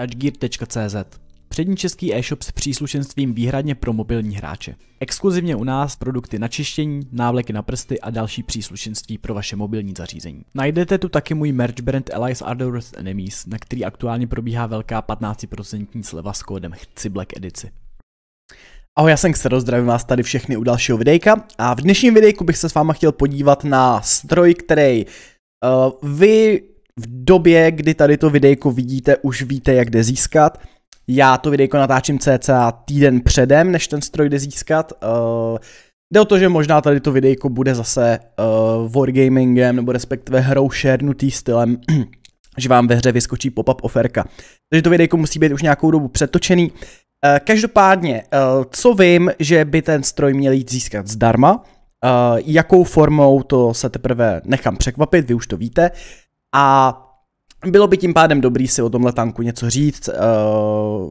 touchgear.cz Přední český e-shop s příslušenstvím výhradně pro mobilní hráče. Exkluzivně u nás produkty na čištění, návleky na prsty a další příslušenství pro vaše mobilní zařízení. Najdete tu taky můj merch brand Allies Ardorous Enemies, na který aktuálně probíhá velká 15% sleva s kódem Chci Black edici. Ahoj, já jsem Xero, zdravím vás tady všechny u dalšího videjka a v dnešním videjku bych se s váma chtěl podívat na stroj, který uh, vy v době, kdy tady to videjko vidíte, už víte, jak jde získat. Já to videjko natáčím cca týden předem, než ten stroj jde získat. Uh, jde o to, že možná tady to videjko bude zase uh, wargamingem, nebo respektive hrou šernutý stylem, že vám ve hře vyskočí pop-up oferka. Takže to videjko musí být už nějakou dobu přetočený. Uh, každopádně, uh, co vím, že by ten stroj měl jít získat zdarma, Uh, jakou formou, to se teprve nechám překvapit, vy už to víte a bylo by tím pádem dobrý si o tomhle tanku něco říct, uh,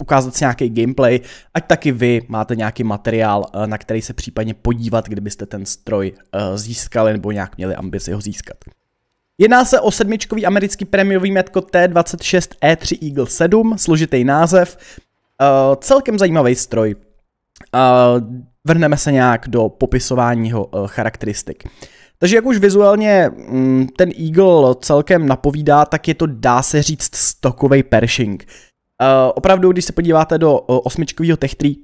ukázat si nějaký gameplay, ať taky vy máte nějaký materiál, uh, na který se případně podívat, kdybyste ten stroj uh, získali nebo nějak měli ambici ho získat. Jedná se o sedmičkový americký prémiový metko T26E3 Eagle 7, složitý název, uh, celkem zajímavý stroj. Uh, vrhneme se nějak do popisování jeho uh, charakteristik. Uh, takže jak už vizuálně mm, ten Eagle celkem napovídá, tak je to dá se říct stokový Pershing. Eh, opravdu, když se podíváte do eh, osmičkového Tech 3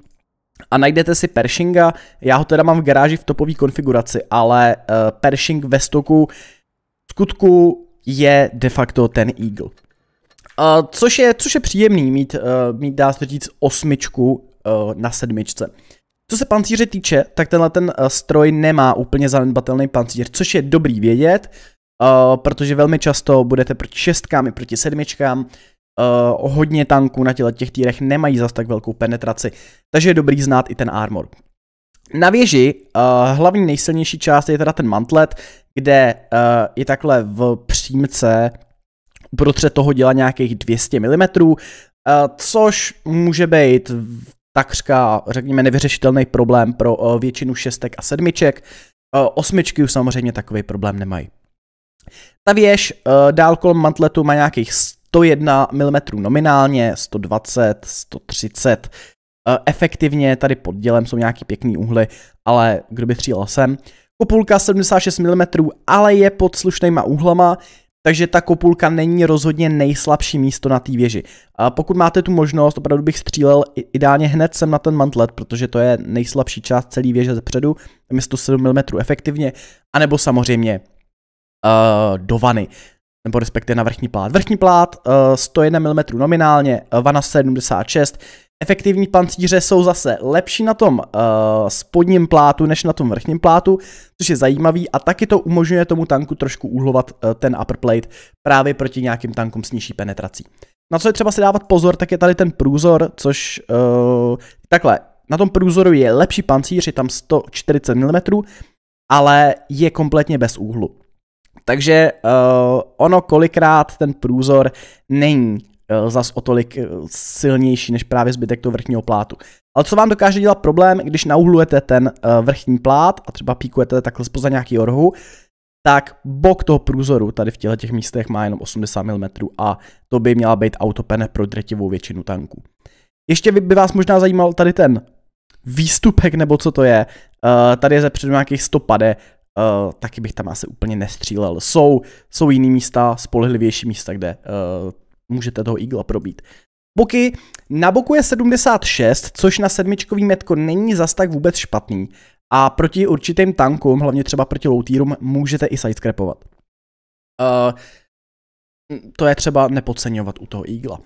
a najdete si Pershinga, já ho teda mám v garáži v topové konfiguraci, ale eh, Pershing ve stoku v skutku je de facto ten Eagle. což, je, což je příjemný mít, mít dá se říct, osmičku na sedmičce. Co se pancíře týče, tak tenhle ten eh, stroj nemá úplně zanedbatelný pancíř, což je dobrý vědět, uh, protože velmi často budete proti šestkám i proti sedmičkám, uh, hodně tanků na těle těch týrech nemají zas tak velkou penetraci, takže je dobrý znát i ten armor. Na věži uh, hlavní nejsilnější část je teda ten mantlet, kde uh, je takhle v přímce uprostřed toho dělá nějakých 200 mm, uh, což může být takřka, řekněme, nevyřešitelný problém pro eh, většinu šestek a sedmiček. Eh, osmičky už samozřejmě takový problém nemají. Ta věž eh, dál kolem mantletu má nějakých 101 mm nominálně, 120, 130. Efektivně tady pod dělem jsou nějaký pěkný úhly, ale kdo by střílel sem. Kopulka 76 mm, ale je pod slušnýma úhlama, takže ta kopulka není rozhodně nejslabší místo na té věži. A pokud máte tu možnost, opravdu bych střílel ideálně hned sem na ten mantlet, protože to je nejslabší část celé věže zepředu, tam je 107 mm efektivně, anebo samozřejmě uh, do vany, nebo respektive na vrchní plát. Vrchní plát uh, 101 mm nominálně, eh, vana 76, Efektivní pancíře jsou zase lepší na tom uh, spodním plátu než na tom vrchním plátu, což je zajímavý a taky to umožňuje tomu tanku trošku uhlovat uh, eh, ten upper plate právě proti nějakým tankům s nižší penetrací. Na co je třeba si dávat pozor, tak je tady ten průzor, což uh, takhle, na tom průzoru je lepší pancíř, je tam 140 mm, ale je kompletně bez úhlu. Takže uh, ono kolikrát ten průzor není Eh, zas o tolik eh, silnější než právě zbytek toho vrchního plátu. Ale co vám dokáže dělat problém, když nauhlujete ten eh, vrchní plát a třeba píkujete takhle spoza nějakého rohu, tak bok toho průzoru tady v těchto těch místech má jenom 80 mm a to by měla být autopene pro drtivou většinu tanků. Ještě by vás možná zajímal tady ten výstupek, nebo co to je. Tady je předu nějakých 100 pade, taky bych tam asi úplně nestřílel. Jsou, jsou jiný místa, spolehlivější místa, kde můžete toho igla probít. Boky, na boku je 76, což na sedmičkový metko není zas tak vůbec špatný. A proti určitým tankům, hlavně třeba proti loutýrům, můžete i sidescrapovat. Uh, to je třeba nepodceňovat u toho igla.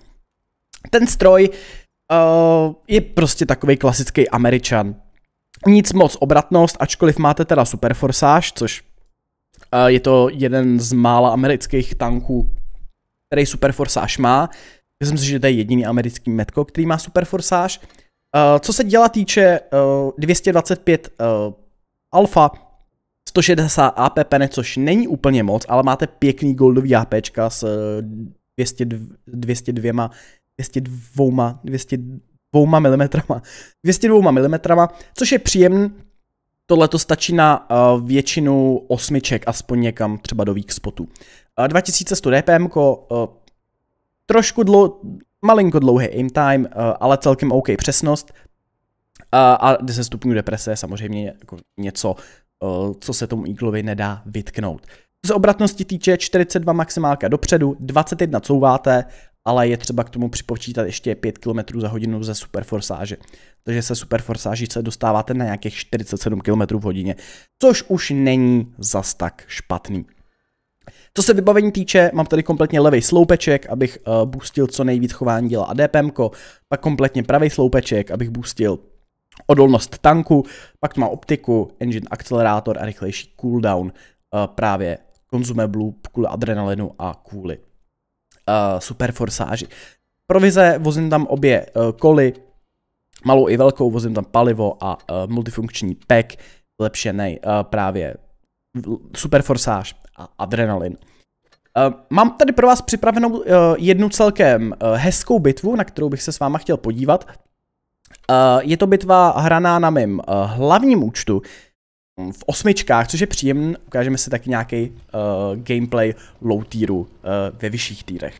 Ten stroj uh, je prostě takový klasický američan. Nic moc obratnost, ačkoliv máte teda Super Forsage, což uh, je to jeden z mála amerických tanků, který Super Forsage má. Myslím si, že to je jediný americký metko, který má Super Forsage. Uh, co se děla týče uh, 225 uh, alfa, 160 APP, ne, což není úplně moc, ale máte pěkný goldový AP s 200, 202, 202, 202 mm, 202 mm, což je příjemný. Tohle to stačí na uh, většinu osmiček, aspoň někam třeba do weak spotu. 2100 DPM, eh, trošku dlou, malinko dlouhý aim time, eh, ale celkem OK přesnost. A 10 stupňů deprese je samozřejmě jako něco, eh, co se tomu Eagleovi nedá vytknout. Co se obratnosti týče, 42 maximálka dopředu, 21 couváte, ale je třeba k tomu připočítat ještě 5 km za hodinu ze superforsáže. Takže se superforsáží se dostáváte na nějakých 47 km v hodině, což už není zas tak špatný. Co se vybavení týče, mám tady kompletně levý sloupeček, abych uh, boostil co nejvíc chování děla ADPM, pak kompletně pravý sloupeček, abych boostil odolnost tanku, pak tu mám optiku, engine akcelerátor a rychlejší cooldown uh, právě konzumeblu kvůli adrenalinu a kvůli uh, eh, superforsáži. Provize, vozím tam obě uh, koly, malou i velkou, vozím tam palivo a uh, multifunkční pack, zlepšený uh, právě super forsáž a adrenalin. Eh, mám tady pro vás připravenou eh, jednu celkem eh, hezkou bitvu, na kterou bych se s váma chtěl podívat. Je to bitva hraná na mém hlavním účtu v osmičkách, což je příjemný. Ukážeme si taky nějaký gameplay low tieru ve vyšších týrech.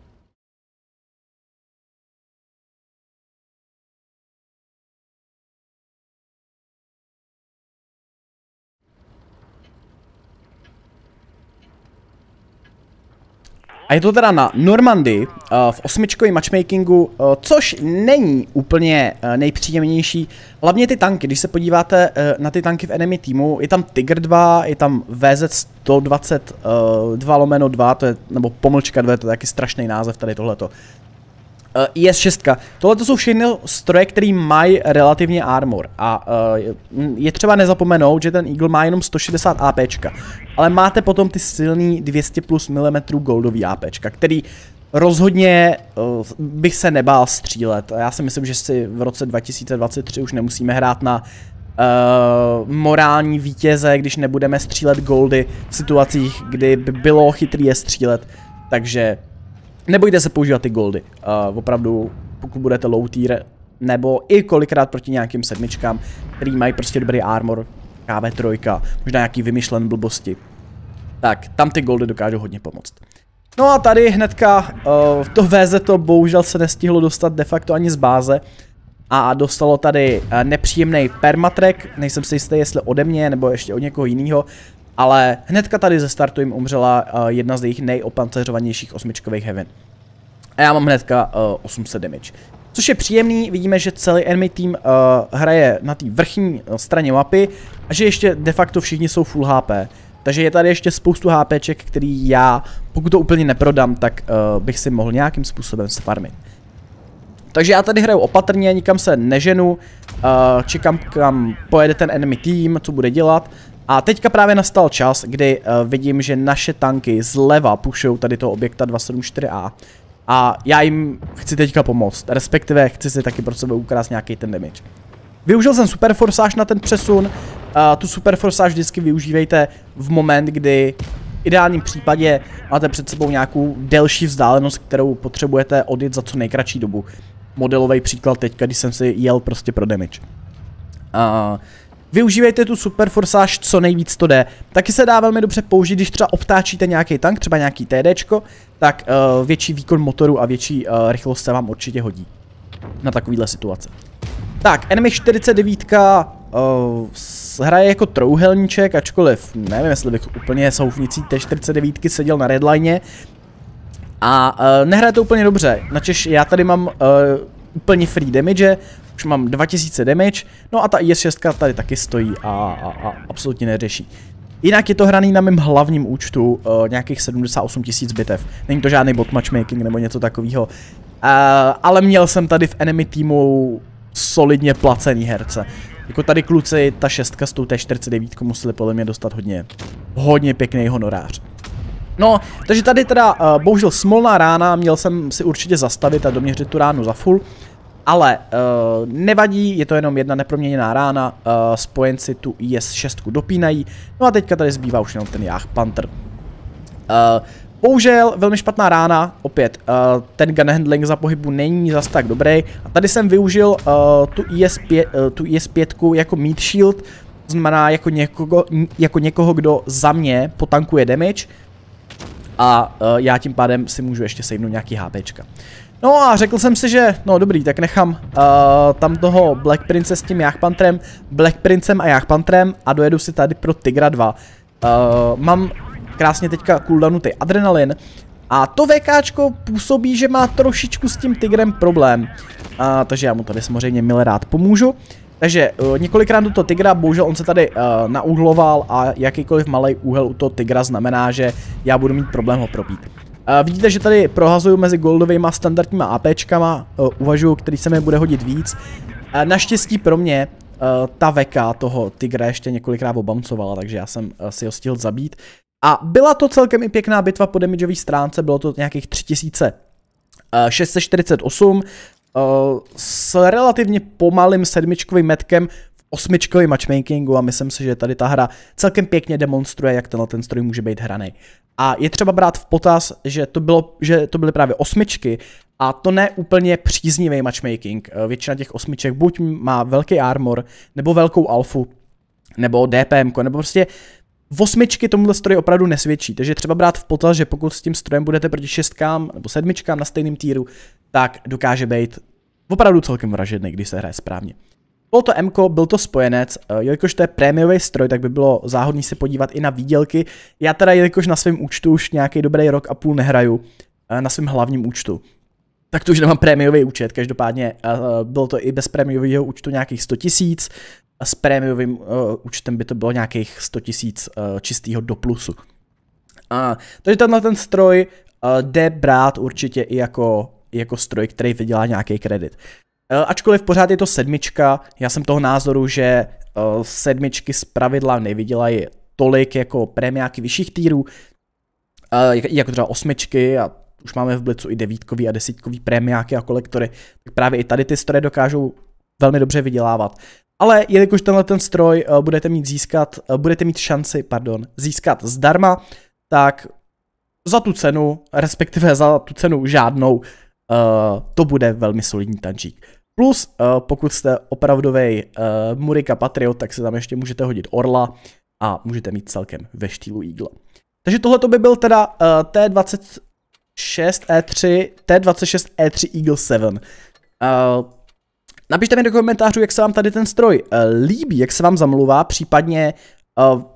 A je to teda na Normandy eh, v osmičkovém matchmakingu, eh, což není úplně eh, nejpříjemnější. Hlavně ty tanky, když se podíváte na ty tanky v enemy týmu, je tam Tiger 2, je tam VZ 122 lomeno 2, to je, nebo pomlčka 2, to je taky strašný název tady tohleto. Eh, IS-6. Tohle to jsou všechno stroje, které mají relativně armor. A uh, je třeba nezapomenout, že ten Eagle má jenom 160 AP, ale máte potom ty silný 200 plus mm goldový AP, který rozhodně uh, bych se nebál střílet. Já si myslím, že si v roce 2023 už nemusíme hrát na uh, morální vítěze, když nebudeme střílet goldy v situacích, kdy by bylo chytrý je střílet. Takže Nebojte se používat ty goldy, uh, opravdu pokud budete low tier, nebo i kolikrát proti nějakým sedmičkám, který mají prostě dobrý armor, KV3, možná nějaký vymyšlen blbosti. Tak, tam ty goldy dokážou hodně pomoct. No a tady hnedka uh, to VZ to bohužel se nestihlo dostat de facto ani z báze a dostalo tady uh, nepříjemný permatrek, nejsem si jistý jestli ode mě nebo ještě od někoho jiného, ale hnedka tady ze startu jim umřela uh, jedna z jejich nejopancerovanějších osmičkových heaven. A já mám hnedka uh, eh, 800 damage. Což je příjemný, vidíme, že celý enemy tým uh, hraje na té vrchní straně mapy a že ještě de facto všichni jsou full HP. Takže je tady ještě spoustu HPček, který já, pokud to úplně neprodám, tak uh, bych si mohl nějakým způsobem sfarmit. Takže já tady hraju opatrně, nikam se neženu, uh, čekám kam pojede ten enemy tým, co bude dělat a teďka právě nastal čas, kdy uh, vidím, že naše tanky zleva pušují tady toho objekta 274A. A já jim chci teďka pomoct, respektive chci si taky pro sebe ukrást nějaký ten damage. Využil jsem super forsáž na ten přesun, uh, tu super vždycky využívejte v moment, kdy v ideálním případě máte před sebou nějakou delší vzdálenost, kterou potřebujete odjet za co nejkratší dobu. Modelový příklad teďka, když jsem si jel prostě pro damage. Uh, Využívejte tu super forsáž co nejvíc to jde. Taky se dá velmi dobře použít, když třeba obtáčíte nějaký tank, třeba nějaký TDčko, tak uh, větší výkon motoru a větší uh, rychlost se vám určitě hodí. Na takovýhle situace. Tak, enemy 49 uh, hraje jako trouhelníček, ačkoliv nevím, jestli bych úplně soufnicí té 49 seděl na redline. A uh, nehraje to úplně dobře, načež já tady mám uh, úplně free damage, už mám 2000 damage, no a ta IS-6 tady taky stojí a, a, a absolutně neřeší. Jinak je to hraný na mém hlavním účtu uh, nějakých 78 tisíc bitev. Není to žádný bot matchmaking nebo něco takového. Uh, eh, ale měl jsem tady v enemy týmu solidně placený herce. Jako tady kluci, ta šestka s tou T49 museli podle mě dostat hodně, hodně pěkný honorář. No, takže tady teda uh, bohužel smolná rána, měl jsem si určitě zastavit a doměřit tu ránu za full. Ale uh, nevadí, je to jenom jedna neproměněná rána, uh, spojenci tu IS-6 dopínají. No a teďka tady zbývá už jenom ten Jach Panther. Uh, Bohužel velmi špatná rána, opět, uh, ten gun handling za pohybu není zas tak dobrý. A tady jsem využil uh, tu, IS5, uh, is jako meat shield, to znamená jako někoho, jako někoho, kdo za mě potankuje damage a uh, já tím pádem si můžu ještě sejmnout nějaký HPčka. No a řekl jsem si, že no dobrý, tak nechám uh, tam toho Black Prince s tím Jachpantrem, Black Princem a Jachpantrem a dojedu si tady pro Tigra 2. Uh, eh, mám krásně teďka cooldownu ty adrenalin a to VKčko působí, že má trošičku s tím Tigrem problém. Uh, takže já mu tady samozřejmě milé rád pomůžu. Takže uh, několikrát do toho Tigra, bohužel on se tady uh, naúhloval a jakýkoliv malý úhel u toho Tigra znamená, že já budu mít problém ho probít vidíte, že tady prohazuju mezi goldovými a standardníma APčkama, e, uvažuju, který se mi bude hodit víc. naštěstí pro mě e, ta veka toho tygra ještě několikrát obamcovala, takže já jsem e, si ho stihl zabít. A byla to celkem i pěkná bitva po damageové stránce, bylo to nějakých 3648 s relativně pomalým sedmičkovým metkem, osmičkový matchmakingu a myslím si, že tady ta hra celkem pěkně demonstruje, jak tenhle ten stroj může být hraný. A je třeba brát v potaz, že to, bylo, že to byly právě osmičky a to ne úplně příznivý matchmaking. Eh, většina těch osmiček buď má velký armor, nebo velkou alfu, nebo DPM, nebo prostě v osmičky tomuhle stroji opravdu nesvědčí, takže třeba brát v potaz, že pokud s tím strojem budete proti šestkám nebo sedmičkám na stejném týru, tak dokáže být opravdu celkem vražedný, když se hraje správně. Bylo to MK, byl to spojenec, eh, jelikož to je prémiový stroj, tak by bylo záhodný se podívat i na výdělky. Já teda, jelikož na svém účtu už nějaký dobrý rok a půl nehraju, eh, na svém hlavním účtu, tak to už nemám prémiový účet, každopádně eh, bylo to i bez prémiového účtu nějakých 100 tisíc, s prémiovým účtem by to bylo nějakých 100 tisíc čistého do plusu. A, takže tenhle ten stroj jde brát určitě i jako, jako stroj, který vydělá nějaký kredit. Eh, ačkoliv pořád je to sedmička, já jsem toho názoru, že eh, sedmičky z pravidla nevydělají tolik jako premiáky vyšších týrů, eh, jako třeba osmičky a už máme v Blicu i devítkový a desítkový premiáky a kolektory, tak právě i tady ty stroje dokážou velmi dobře vydělávat. Ale jelikož tenhle ten stroj budete mít získat, budete mít šanci, pardon, získat zdarma, tak za tu cenu, respektive za tu cenu žádnou, to bude velmi solidní tančík. Plus, eh, pokud jste opravdový eh, Murika Patriot, tak se tam ještě můžete hodit orla a můžete mít celkem ve štýlu Eagle. Takže tohle to by byl teda T26 E3, T26 E3 Eagle 7. Eh, napište mi do komentářů, jak se vám tady ten stroj líbí, jak se vám zamluvá, případně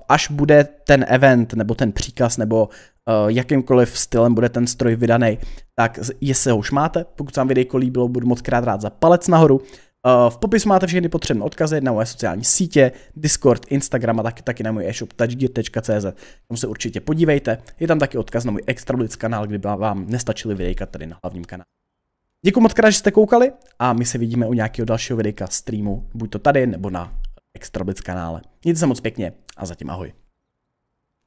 až bude ten event nebo ten příkaz nebo Eh, jakýmkoliv stylem bude ten stroj vydaný, tak jestli ho už máte, pokud se vám videjko líbilo, budu moc krát rád za palec nahoru. Eh, v popisu máte všechny potřebné odkazy na moje sociální sítě, Discord, Instagram a taky, taky na můj e-shop touchgear.cz, tam se určitě podívejte. Je tam taky odkaz na můj extra kanál, kdyby vám nestačili videjka tady na hlavním kanálu. Děkuji moc krát, že jste koukali a my se vidíme u nějakého dalšího videjka streamu, buď to tady nebo na Extrablitz kanále. Mějte se moc pěkně a zatím ahoj.